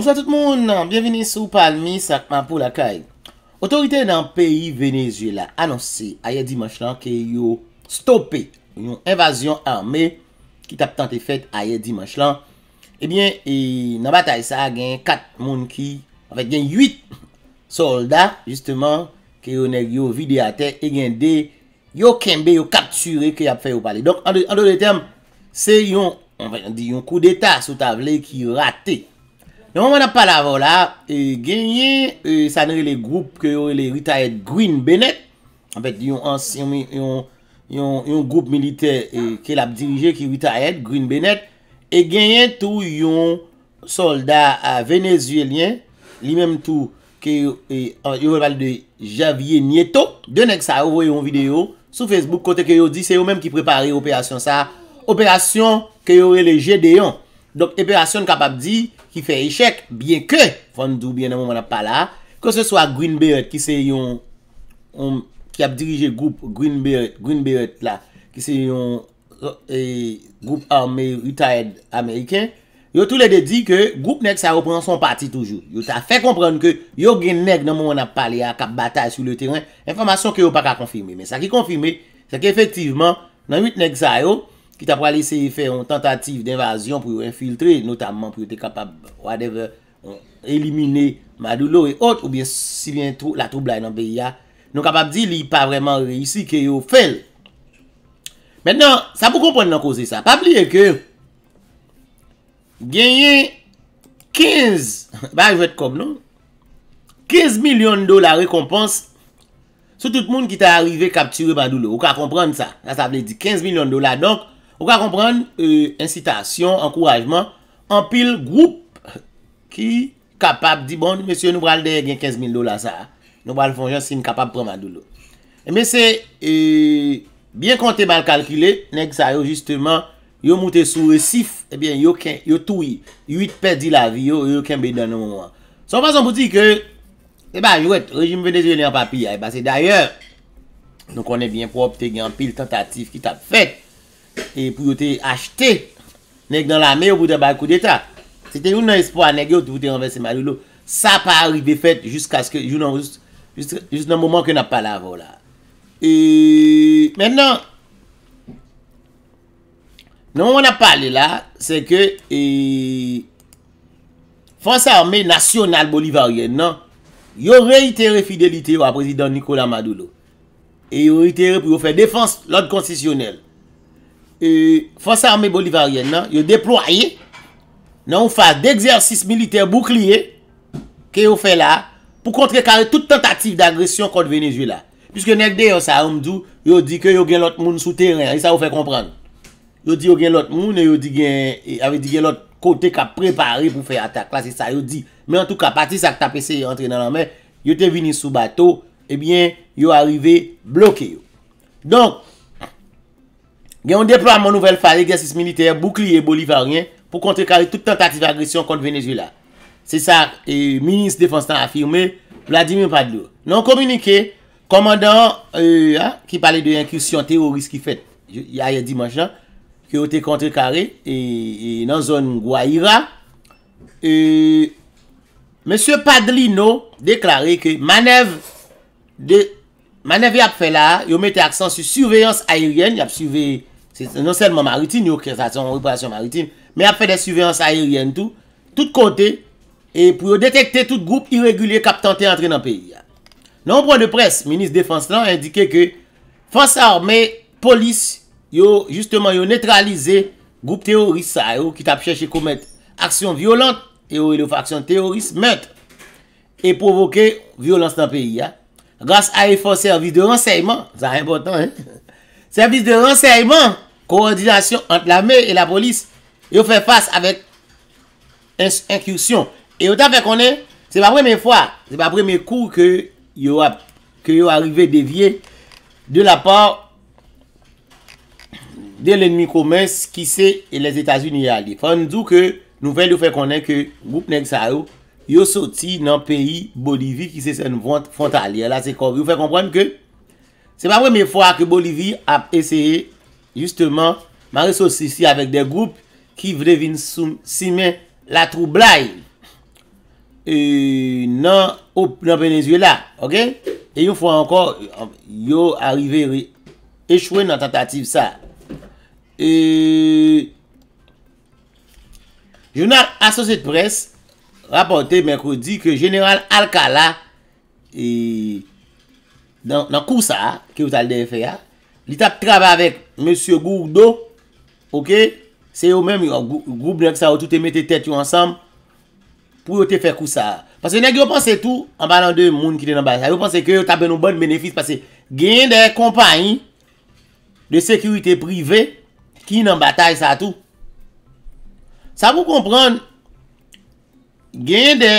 Bonsoit tout moun nan, bienveni sou palmi sakman pou lakay Otorite nan peyi venezuela anonsi a ye dimash lan ke yo stopi yon evasyon arme ki tap tante fet a ye dimash lan Ebyen, nan batay sa gen 4 moun ki, anvek gen 8 soldat justeman ke yo neg yo videyate E gen de yo kembe yo kapture ke yap fe yo pale Donk an do de tem, se yon, anvek nan di yon kou deta sou table ki yon rate Yon man ap pale avon la, e, genyen e, san re le group ke yon re lè rita et Green Bennett, anpek yon ans, yon, yon, yon, yon group milite e, ke l ap dirije ki rita et Green Bennett, e genyen tou yon soldat venezuelien, li menm tou ke yon, yon wè val de Javier Nieto, de nek sa wè yon video sou Facebook kote ke yon di, se yon menm ki prepare yon operasyon sa, operasyon ke yon re le jet de yon. Donk Eperasyon kap ap di ki fe eshek Bien ke Fondou bien nan moun ap pala Ko se swa Greenbeard ki se yon Ki ap dirije group Greenbeard Greenbeard la Ki se yon e, group armé utaèd amèrikè Yo tout le de di ke group nèk sa repren son pati toujou Yo ta fè komprèn ke yo Greenbeard nan moun ap pali A kap batay sou le terwen Enfomasyon ki yo pa ka konfirmé Men sa ki konfirmé Sa ki efektiveman nan wite nèk sa yo ki ta pralese fè yon tentative d'invasyon pou yon infiltre, notamman pou yon te kapab, whatever, elimine Madulo e hot, ou bien si bien la troubla yon beya, nou kapab di li pa vreman reysi, ke yon fel. Mèndan, sa pou kompon nan ko se sa, pa pli e ke, genyen 15, ba yon vet kom non, 15 milyon dola rekompons, sou tout moun ki ta arrive kaptire Madulo, ou ka fompran sa, sa pli di 15 milyon dola, donk, Ou ka kompran e, incitasyon, ankourajman, an pil group ki kapab di bon, meseye nou bral de gen 15000 do la sa, nou bral fonjan si nou kapab pranman do la. E, Mese, bien konté bal kalkile, nek sa yo justeman yo moute sou resif, ebyen eh yo toui, yo it perdi la vi yo, yo kenbe dan nou an. Son fason pou di ke, eba eh jou et, rejim venezuelan papi ya, eh eba se d'ayor nou konen bien pou opte gen pil tentatif ki tap fèk Et pou yo te achete Nèk nan la mè ou pou te bakou deta Se te ou nan espo anèk yo Ou te pou te renvesse Madoulo Sa pari de fète Jus nan mouman Kè nan pa la avò la Et mènen Nan mouman nan pa lè la Se kè e, Frans armè national bolivaryen Yo reitere fidelite Ou a prezident Nikola Madoulo E yo reitere pou yo fè defans Lòd koncesyonel E fonse arme bolivaryen nan, yo deploye nan ou fase d'exersis militer boukliye ke yo fè la, pou kontre kare tout tentatif d'agresyon kontre Venezuela piske nèk de yo sa oumdou, yo di ke yo gen lot moun sou teren, e sa ou fè kompran yo di yo gen lot moun yo di gen, ave di gen lot kote ka prepari pou fè atak, la se sa yo di men an tou ka pati sa k tapese yo te vini sou bato e eh bien, yo arrive bloke yo, donk gen ou depro a moun nouvel fare, gen sismiliter, boukliye bolivaryen, pou kontre kare, toutan taksiv agresyon kontre Venezuela. Se sa, e, minis defans tan afirme, Vladimir Padlou, nan komunike, komandant, e, euh, ha, ki pale de inkursyon teroris ki fet, ya ye dimanj la, ki ote kontre kare, e, nan zon Gwaiva, e, Monsie Padlino, deklare ke, manev, de, manev yap fe la, yo mete aksan su suveyans ayeryen, yap suveyans, Non sèlman maritim yo kè sa son reparasyon maritim Mè ap fè de suveyans ayerien tout Tout kote E pou yo detekte tout goup irégulè kap tentè Entrè nan peyi ya Non pon de pres, minis defans lan indike ke Fans armè, polis Yo justèman yo netralize Goup teoris sa yo Ki tap chèche komet aksyon violant E yo yon faksyon teoris mènt E provoke violans nan peyi ya Gras a yon fò servis de renseyman Sa re important Servis de renseyman Koordinasyon ant la mey e la polis yo fè fass avèk inkursyon. E yo ta fè konè, se pa preme fwa, se pa preme kou ke yo ap, ke yo arive devye de la par de l'ennemi koumès ki se e les Etats-Unis a agi. Fè an djou ke nou fè yo fè konè ke goupenek sa yo, yo soti nan peyi Bolivie ki se sen vant frontal. Yala se kor yo fè kompran ke, se pa preme fwa ke Bolivie ap eseye, Justeman, ma resosisi avèk de goup ki vre vin simen la troublai nan Penezuela, ok? E yon fwa ankon, yon arive e chwe nan tentative sa. Yon an asoset pres rapote mèkodi ke General Alcala nan kousa ki w talde e fe ya, li tap traba avèk. Monsieur Gourdeau, ok? Se yo mèm yo, Gourdeau sa yo tout te mette tèt yo ansam pou yo te fè kousa. Pase yo nèk yo panse tout an banan de moun ki te nan banan. Yo panse ki yo tabè nou bon menefis pase genye de kompany de sekurite privé ki nan batay sa tout. Sa vou kompran? Genye de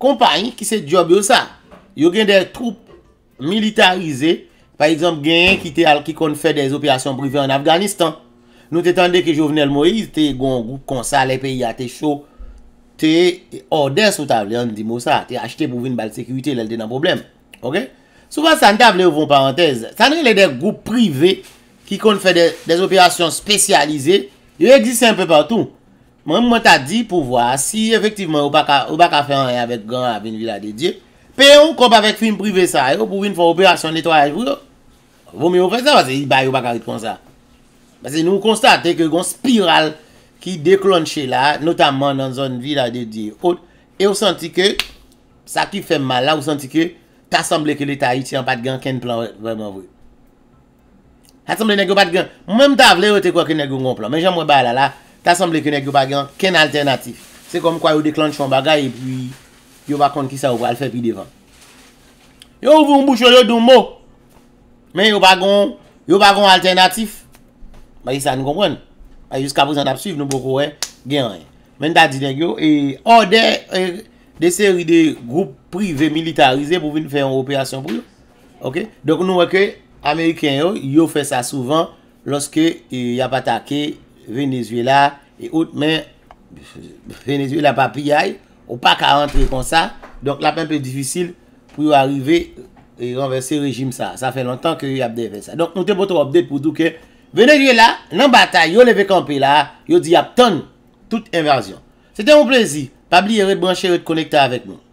kompany ki se job yo sa. Yo genye de troupe militarize yo genye de troupe militarize Par exemple, gen yon ki kon fè des operasyon privé en Afganistan. Nou te tende ke jovenel Moïse, te gon goup konsa le peyi a te chou, te ordez ou ta vle, an di mou sa, te achete pou vin bal sekwite lèl de nan problem. Ok? Soukwa sa n ta vle ou von parantez, sa n le de goup privé ki kon fè des operasyon spesyalize, yo egzise an pe patou. Mwen mwen ta di pou vwa, si efektivman ou baka fè an yon avèk gan avèk vin vila de diè, pe yon kom avèk film privé sa, yo pou vin fè operasyon netoyaj vwe yo, Vou mè ou fè sa wazè i bay ou baga wè kon sa Wazè nou ou konstate ke yon spiral Ki deklonche la Notamman nan zon vi la de diye E ou santi ke Sa ki fè mal la ou santi ke Ta asemble ke le ta iti an pat gen ken plan wè mwen wè Ta asemble nek yo pat gen Mèm ta avle yo te kwa ke nek yo mwen plan Men jan mwen bay la la Ta asemble ke nek yo pat gen ken alternatif Se kom kwa yo deklonche yon baga E pou yon bakon ki sa ou wè al fè pi devan Yo ou voun boucho yo doun mò Men yo bagon, yo bagon alternatif, ba yi sa nou konpwen. Ba yi jiska pou zan ap suiv nou pou kouwen eh, gen ray. Men ta di den yo, e orde, e deseri de group privé militarize pou vin fè yon opéasyon pou yo. Ok, donk nou wè ke Amerikèn yo, yo fè sa souvan, loske e, y ap atake Venezuela, e out men Venezuela pa priyay, ou pa ka rentre kon sa, donk la pen pè diffisil pou yo arrivè, E yonve se rejim sa. Sa fe lantan ke yon apde ve sa. Donk nou te poto apde pou douke. Vene yon la. Nan batay. Yon leve kampe la. Yon di ap ton. Tout inversyon. Se te moun plezi. Pabli yon rebranche rekonekta avek moun.